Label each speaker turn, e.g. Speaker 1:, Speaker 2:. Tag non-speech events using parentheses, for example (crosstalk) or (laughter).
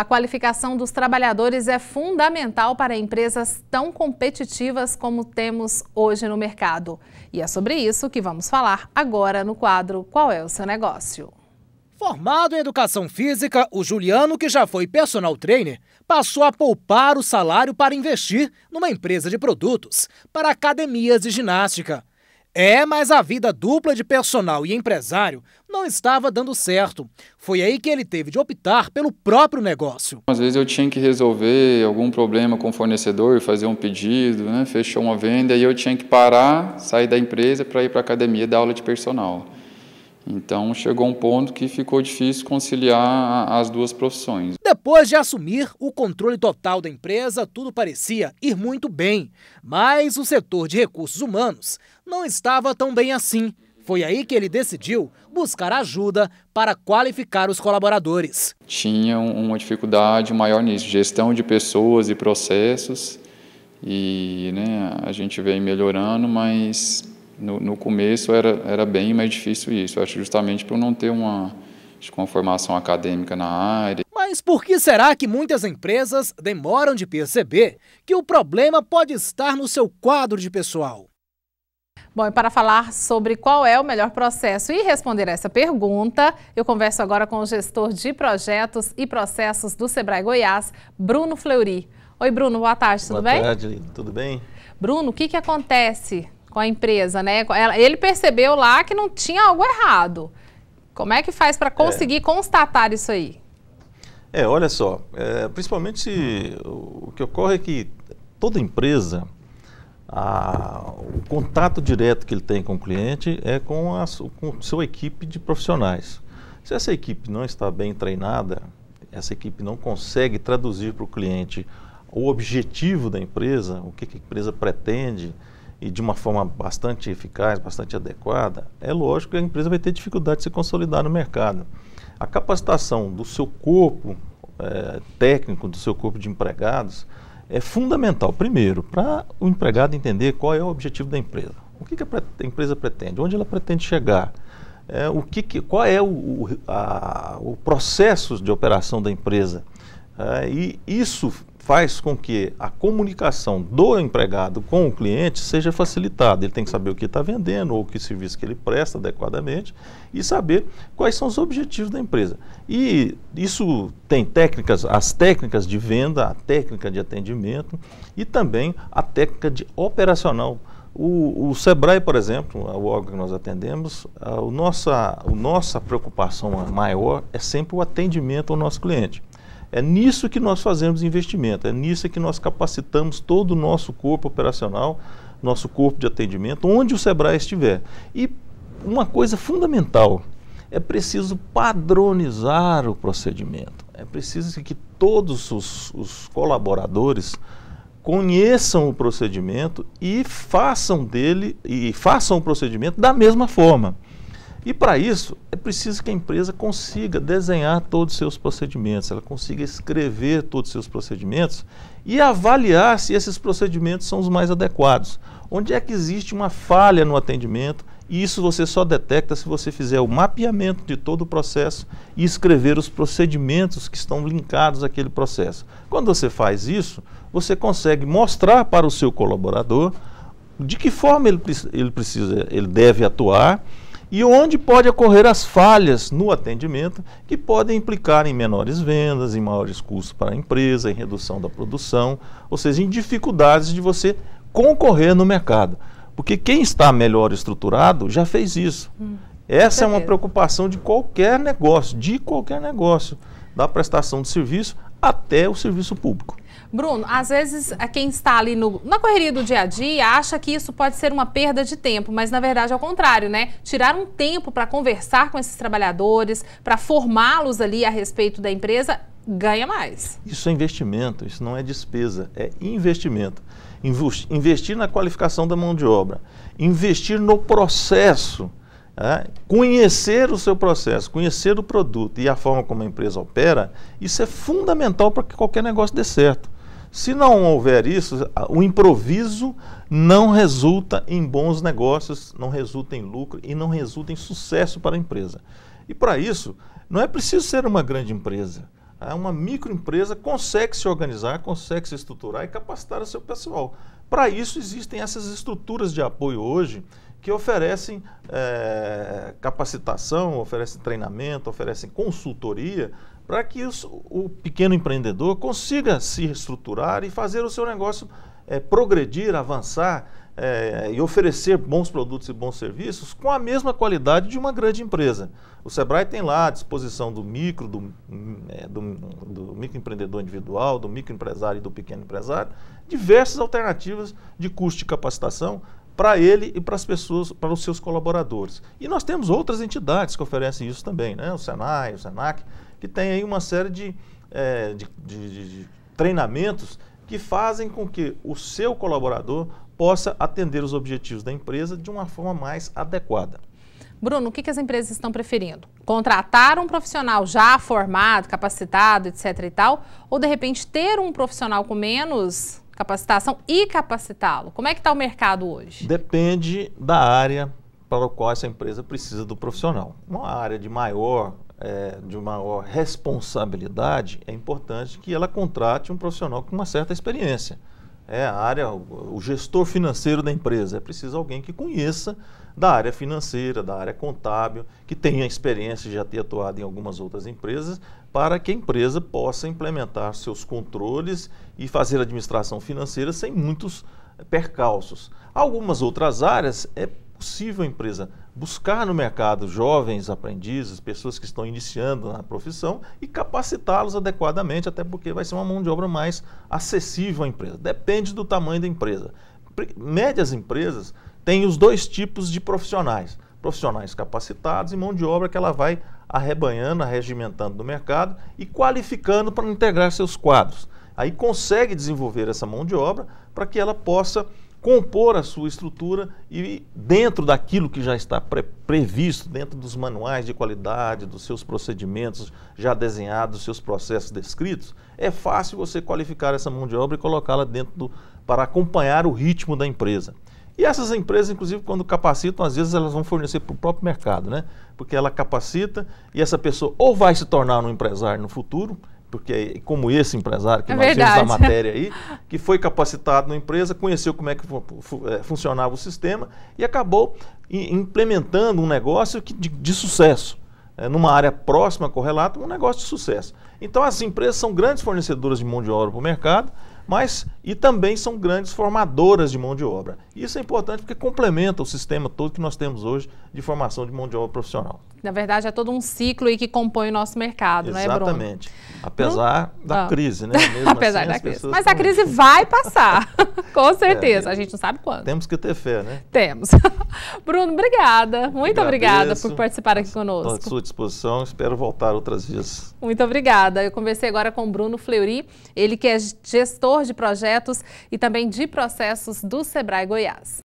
Speaker 1: A qualificação dos trabalhadores é fundamental para empresas tão competitivas como temos hoje no mercado. E é sobre isso que vamos falar agora no quadro Qual é o seu negócio? Formado em educação física, o Juliano, que já foi personal trainer, passou a poupar o salário para investir numa empresa de produtos para academias de ginástica. É, mas a vida dupla de personal e empresário não estava dando certo. Foi aí que ele teve de optar pelo próprio negócio. Às vezes eu tinha que resolver algum problema com o fornecedor, fazer um pedido, né? fechou uma venda e eu tinha que parar, sair da empresa para ir para a academia dar aula de personal. Então chegou um ponto que ficou difícil conciliar as duas profissões. Depois de assumir o controle total da empresa, tudo parecia ir muito bem. Mas o setor de recursos humanos não estava tão bem assim. Foi aí que ele decidiu buscar ajuda para qualificar os colaboradores. Tinha uma dificuldade maior nisso, gestão de pessoas e processos. E né, a gente vem melhorando, mas no, no, começo era, era bem mais difícil isso, acho justamente por não ter uma formação acadêmica na área. Mas por que será que muitas empresas demoram de perceber que o problema pode estar no seu quadro de pessoal? Bom, e para falar sobre qual é o melhor processo e responder essa pergunta, eu converso agora com o gestor de projetos e processos do Sebrae Goiás, Bruno Fleury. Oi, Bruno, boa tarde, tudo boa bem? Boa tarde, tudo bem? Bruno, o que, que acontece com a empresa, né? Ele percebeu lá que não tinha algo errado. Como é que faz para conseguir é. constatar isso aí?
Speaker 2: É, olha só, é, principalmente o que ocorre é que toda empresa, a, o contato direto que ele tem com o cliente é com a, com a sua equipe de profissionais. Se essa equipe não está bem treinada, essa equipe não consegue traduzir para o cliente o objetivo da empresa, o que, que a empresa pretende, e de uma forma bastante eficaz, bastante adequada, é lógico que a empresa vai ter dificuldade de se consolidar no mercado. A capacitação do seu corpo é, técnico, do seu corpo de empregados, é fundamental, primeiro, para o empregado entender qual é o objetivo da empresa. O que, que a empresa pretende? Onde ela pretende chegar? É, o que, que, qual é o, o, a, o processo de operação da empresa? É, e isso faz com que a comunicação do empregado com o cliente seja facilitada. Ele tem que saber o que está vendendo ou que serviço que ele presta adequadamente e saber quais são os objetivos da empresa. E isso tem técnicas, as técnicas de venda, a técnica de atendimento e também a técnica de operacional. O, o SEBRAE, por exemplo, o órgão que nós atendemos, a, o nossa, a nossa preocupação maior é sempre o atendimento ao nosso cliente. É nisso que nós fazemos investimento, é nisso que nós capacitamos todo o nosso corpo operacional, nosso corpo de atendimento, onde o Sebrae estiver. E uma coisa fundamental, é preciso padronizar o procedimento, é preciso que todos os, os colaboradores conheçam o procedimento e façam dele e façam o procedimento da mesma forma. E para isso, é preciso que a empresa consiga desenhar todos os seus procedimentos, ela consiga escrever todos os seus procedimentos e avaliar se esses procedimentos são os mais adequados. Onde é que existe uma falha no atendimento? E isso você só detecta se você fizer o mapeamento de todo o processo e escrever os procedimentos que estão linkados àquele processo. Quando você faz isso, você consegue mostrar para o seu colaborador de que forma ele, ele precisa, ele deve atuar e onde pode ocorrer as falhas no atendimento que podem implicar em menores vendas, em maiores custos para a empresa, em redução da produção, ou seja, em dificuldades de você concorrer no mercado. Porque quem está melhor estruturado já fez isso. Hum, Essa é uma preocupação de qualquer negócio, de qualquer negócio, da prestação de serviço até o serviço público.
Speaker 1: Bruno, às vezes quem está ali no, na correria do dia a dia acha que isso pode ser uma perda de tempo, mas na verdade é o contrário, né? Tirar um tempo para conversar com esses trabalhadores, para formá-los ali a respeito da empresa, ganha mais.
Speaker 2: Isso é investimento, isso não é despesa, é investimento. Investir na qualificação da mão de obra, investir no processo. É, conhecer o seu processo, conhecer o produto e a forma como a empresa opera, isso é fundamental para que qualquer negócio dê certo. Se não houver isso, o improviso não resulta em bons negócios, não resulta em lucro e não resulta em sucesso para a empresa. E para isso, não é preciso ser uma grande empresa. Ah, uma microempresa consegue se organizar, consegue se estruturar e capacitar o seu pessoal. Para isso, existem essas estruturas de apoio hoje que oferecem é, capacitação, oferecem treinamento, oferecem consultoria para que os, o pequeno empreendedor consiga se estruturar e fazer o seu negócio é, progredir, avançar é, e oferecer bons produtos e bons serviços com a mesma qualidade de uma grande empresa. O Sebrae tem lá à disposição do micro, do, é, do, do microempreendedor individual, do microempresário e do pequeno empresário, diversas alternativas de custo de capacitação para ele e para as pessoas, para os seus colaboradores. E nós temos outras entidades que oferecem isso também, né? o Senai, o Senac, que tem aí uma série de, é, de, de, de treinamentos que fazem com que o seu colaborador possa atender os objetivos da empresa de uma forma mais adequada.
Speaker 1: Bruno, o que, que, as empresas estão preferindo? Contratar um profissional já formado, capacitado, etc. e tal, ou de repente ter um profissional com menos capacitação e capacitá-lo? Como é que está o mercado hoje?
Speaker 2: Depende da área para a qual essa empresa precisa do profissional. Uma área de maior é, de maior responsabilidade, é importante que ela contrate um profissional com uma certa experiência. É a área, o, o gestor financeiro da empresa. É preciso alguém que conheça da área financeira, da área contábil, que tenha experiência de já ter atuado em algumas outras empresas, para que a empresa possa implementar seus controles e fazer administração financeira sem muitos percalços. Algumas outras áreas é possível a empresa buscar no mercado jovens aprendizes, pessoas que estão iniciando na profissão e capacitá-los adequadamente, até porque vai ser uma mão de obra mais acessível à empresa. Depende do tamanho da empresa. Médias empresas têm os dois tipos de profissionais: profissionais capacitados e mão de obra que ela vai arrebanhando, arregimentando no mercado e qualificando para integrar seus quadros. Aí consegue desenvolver essa mão de obra para que ela possa compor a sua estrutura e, dentro daquilo que já está pre previsto, dentro dos manuais de qualidade, dos seus procedimentos já desenhados, dos seus processos descritos, é fácil você qualificar essa mão de obra e colocá-la dentro do, para acompanhar o ritmo da empresa. E essas empresas, inclusive, quando capacitam, às vezes elas vão fornecer para o próprio mercado, né? Porque ela capacita e essa pessoa ou vai se tornar um empresário no futuro, porque é, como esse empresário que é nós verdade. temos na matéria aí, que foi capacitado na empresa, conheceu como é que é, funcionava o sistema e acabou implementando um negócio de, de sucesso. É, numa área próxima, correlata, um negócio de sucesso. Então as empresas são grandes fornecedoras de mão de obra para o mercado, mas e também são grandes formadoras de mão de obra. Isso é importante porque complementa o sistema todo que nós temos hoje de formação de mão de obra profissional.
Speaker 1: Na verdade, é todo um ciclo aí que compõe o nosso mercado, Exatamente. não é, Bruno?
Speaker 2: Exatamente. Apesar da ah. crise, né? (laughs) Mesmo assim, Apesar assim, da crise. Mas a crise
Speaker 1: muito... vai passar, (laughs) com é, certeza. É, a gente não sabe quando.
Speaker 2: Temos que ter fé, né?
Speaker 1: Temos. (laughs) Bruno, obrigada. Muito obrigada por participar aqui conosco. Estou à
Speaker 2: sua disposição. Espero voltar outras vezes.
Speaker 1: Muito obrigada. Eu conversei agora com o Bruno Fleury, ele que é gestor de projetos e também de processos do Sebrae Goiás.